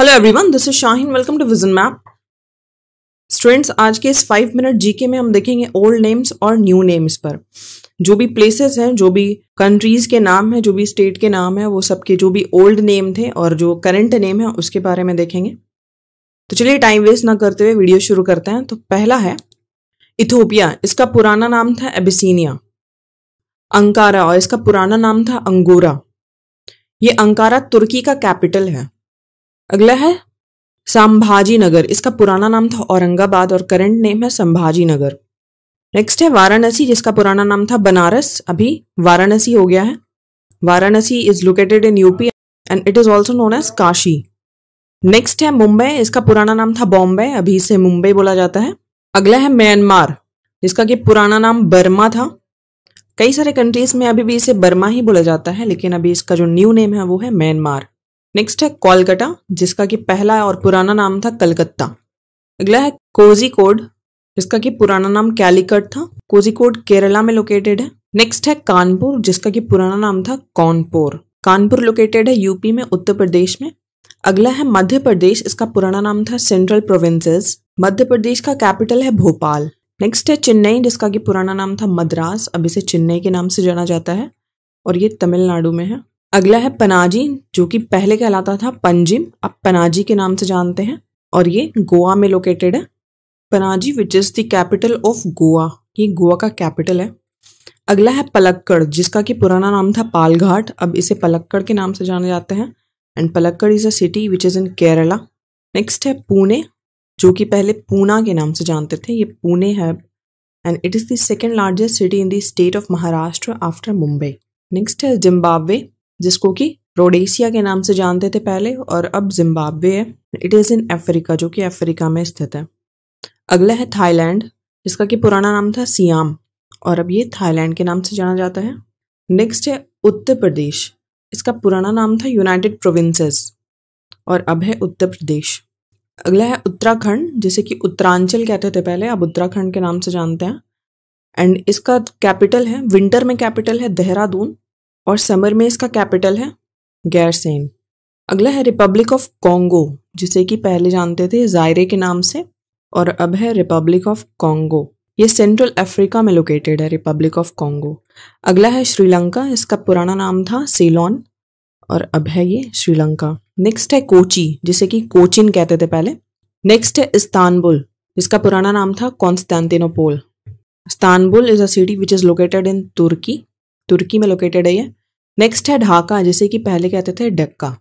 Hello everyone this is Shahin welcome to Vision Map students आज के इस फाइव मिनट जीके में हम देखेंगे ओल्ड नेम्स और न्यू नेम्स पर जो भी प्लेसेस हैं जो भी कंट्रीज के नाम हैं जो भी स्टेट के नाम हैं वो सबके जो भी ओल्ड नेम थे और जो करंट नेम है उसके बारे में देखेंगे तो चलिए टाइम वेस्ट ना करते हुए वीडियो शुरू करते हैं तो पहला है इथोपिया इसका पुराना नाम था एबिसिनिया अंकारा और इसका पुराना नाम था अंगोरा ये अंकारा तुर्की का कैपिटल है अगला है संभाजी नगर इसका पुराना नाम था औरंगाबाद और करंट नेम है संभाजी नगर नेक्स्ट है वाराणसी जिसका पुराना नाम था बनारस अभी वाराणसी हो गया है Varanasi is located in UP and it is also known as Kashi next है मुंबई इसका पुराना नाम था बॉम्बे अभी इसे मुंबई बोला जाता है अगला है म्यांमार जिसका कि पुराना नाम बर्मा था कई सारे कंट्रीज में अभी भी इसे बर्मा ही बोला जाता है लेकिन अभी इसका जो न्यू नेम है वो है म्यांमार नेक्स्ट है कोलकाता जिसका कि पहला और पुराना नाम था कलकत्ता अगला है कोजी कोड जिसका कि पुराना नाम कैलिकट था कोजी कोड केरला में लोकेटेड है नेक्स्ट है कानपुर जिसका कि पुराना नाम था कौनपुर कानपुर लोकेटेड है यूपी में उत्तर प्रदेश में अगला है मध्य प्रदेश इसका पुराना नाम था सेंट्रल प्रोविंसेस मध्य प्रदेश का कैपिटल है भोपाल नेक्स्ट है चेन्नई जिसका कि पुराना नाम था मद्रास अब इसे चेन्नई के नाम से जाना जाता है और ये तमिलनाडु में है अगला है पनाजी जो कि पहले कहलाता था पंजिम अब पनाजी के नाम से जानते हैं और ये गोवा में लोकेटेड है Panaji which is the capital of Goa ये गोवा का कैपिटल है अगला है पलक्कड़ जिसका कि पुराना नाम था पालघाट अब इसे पलक्कड़ के नाम से जाने जाते हैं and Palakkad is a city which is in Kerala next है पुणे जो कि पहले पूना के नाम से जानते थे ये पुणे है and it is the second largest city in the state of Maharashtra after Mumbai next है जिम्बाब्वे जिसको कि रोडेशिया के नाम से जानते थे पहले और अब जिम्बाब्वे है इट इज़ इन अफ्रीका जो कि अफ्रीका में स्थित है अगला है थाईलैंड जिसका कि पुराना नाम था सियाम और अब ये थाईलैंड के नाम से जाना जाता है नेक्स्ट है उत्तर प्रदेश इसका पुराना नाम था यूनाइटेड प्रोविंसेस और अब है उत्तर प्रदेश अगला है उत्तराखंड जिसे कि उत्तरांचल कहते थे पहले अब उत्तराखंड के नाम से जानते हैं एंड इसका कैपिटल है विंटर में कैपिटल है देहरादून और समर में इसका कैपिटल है गैरसेन अगला है रिपब्लिक ऑफ कॉन्गो जिसे कि पहले जानते थे जायरे के नाम से और अब है रिपब्लिक ऑफ कॉन्गो ये सेंट्रल अफ्रीका में लोकेटेड है रिपब्लिक ऑफ कॉन्गो अगला है श्रीलंका इसका पुराना नाम था सीलोन और अब है ये श्रीलंका नेक्स्ट है कोची जिसे कि कोचिन कहते थे पहले नेक्स्ट है इस्तानबुल जिसका पुराना नाम था Constantinople Istanbul is a city which is located in Turkey Turkey में लोकेटेड है ये नेक्स्ट है ढाका जिसे कि पहले कहते थे डक्का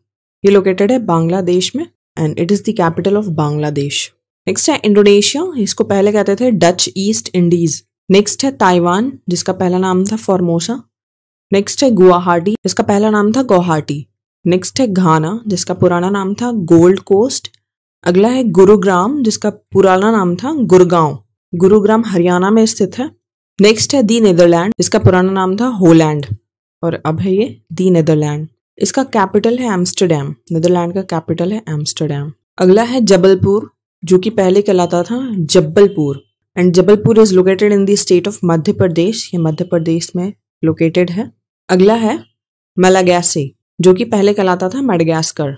ये लोकेटेड है बांग्लादेश में and it is the capital of Bangladesh next है इंडोनेशिया इसको पहले कहते थे डच ईस्ट इंडीज नेक्स्ट है ताइवान जिसका पहला नाम था फॉर्मोसा नेक्स्ट है गुवाहाटी जिसका पहला नाम था गुवाहाटी नेक्स्ट है घाना जिसका पुराना नाम था गोल्ड कोस्ट अगला है गुरुग्राम जिसका पुराना नाम था गुरगांव गुरुग्राम हरियाणा में स्थित है नेक्स्ट है दी नेदरलैंड इसका पुराना नाम था होलैंड और अब है ये दी नेदरलैंड इसका कैपिटल है एम्स्टरडेम नेदरलैंड का कैपिटल है एम्स्टरडेम अगला है जबलपुर जो कि पहले कहलाता था Jabalpur and Jabalpur is located in the state of Madhya Pradesh ये मध्य प्रदेश में लोकेटेड है अगला है मलागैसे जो कि पहले कहलाता था Madagascar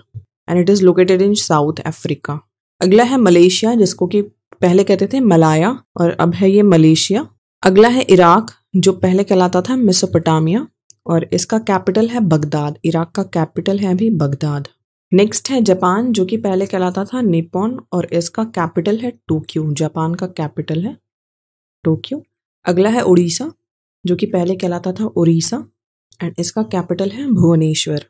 and it is located in South Africa अगला है मलेशिया जिसको कि पहले कहते थे मलाया और अब है ये मलेशिया अगला है इराक जो पहले कहलाता था मिसोपोटामिया और इसका कैपिटल है बगदाद इराक का कैपिटल है अभी बगदाद नेक्स्ट है जापान जो कि पहले कहलाता था निपोन और इसका कैपिटल है टोक्यो जापान का कैपिटल है टोक्यो अगला है उड़ीसा जो कि पहले कहलाता था उड़ीसा एंड इसका कैपिटल है भुवनेश्वर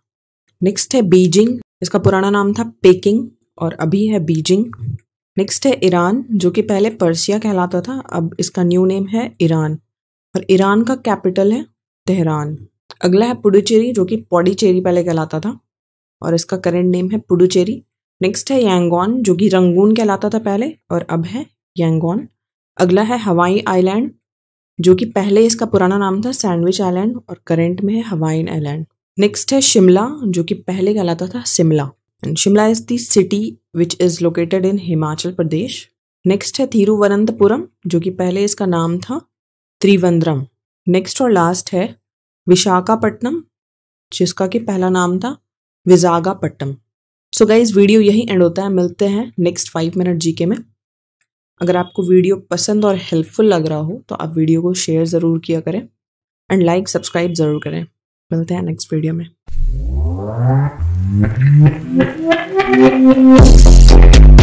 नेक्स्ट है बीजिंग इसका पुराना नाम था पेकिंग और अभी है बीजिंग नेक्स्ट है ईरान जो कि पहले पर्सिया कहलाता था अब इसका न्यू नेम है ईरान और ईरान का कैपिटल है तेहरान अगला है पुडुचेरी जो कि पौडीचेरी पहले कहलाता था और इसका करेंट नेम है पुडुचेरी नेक्स्ट है यांगोन जो कि रंगून कहलाता था पहले और अब है यांगोन अगला है हवाई आइलैंड जो कि पहले इसका पुराना नाम था सैंडविच आइलैंड और करेंट में है हवाइन आइलैंड नेक्स्ट है शिमला जो कि पहले कहलाता था Shimla and Shimla is the city which is located in Himachal Pradesh next है थिरुवनंतपुरम जो कि पहले इसका नाम था त्रिवंद्रम नेक्स्ट और लास्ट है विशाखापट्टनम जिसका कि पहला नाम था विजागापट्टनम सो गाइज वीडियो यही एंड होता है मिलते हैं नेक्स्ट फाइव मिनट जीके में अगर आपको वीडियो पसंद और हेल्पफुल लग रहा हो तो आप वीडियो को शेयर ज़रूर किया करें एंड लाइक सब्सक्राइब ज़रूर करें मिलते हैं नेक्स्ट वीडियो में Thank you.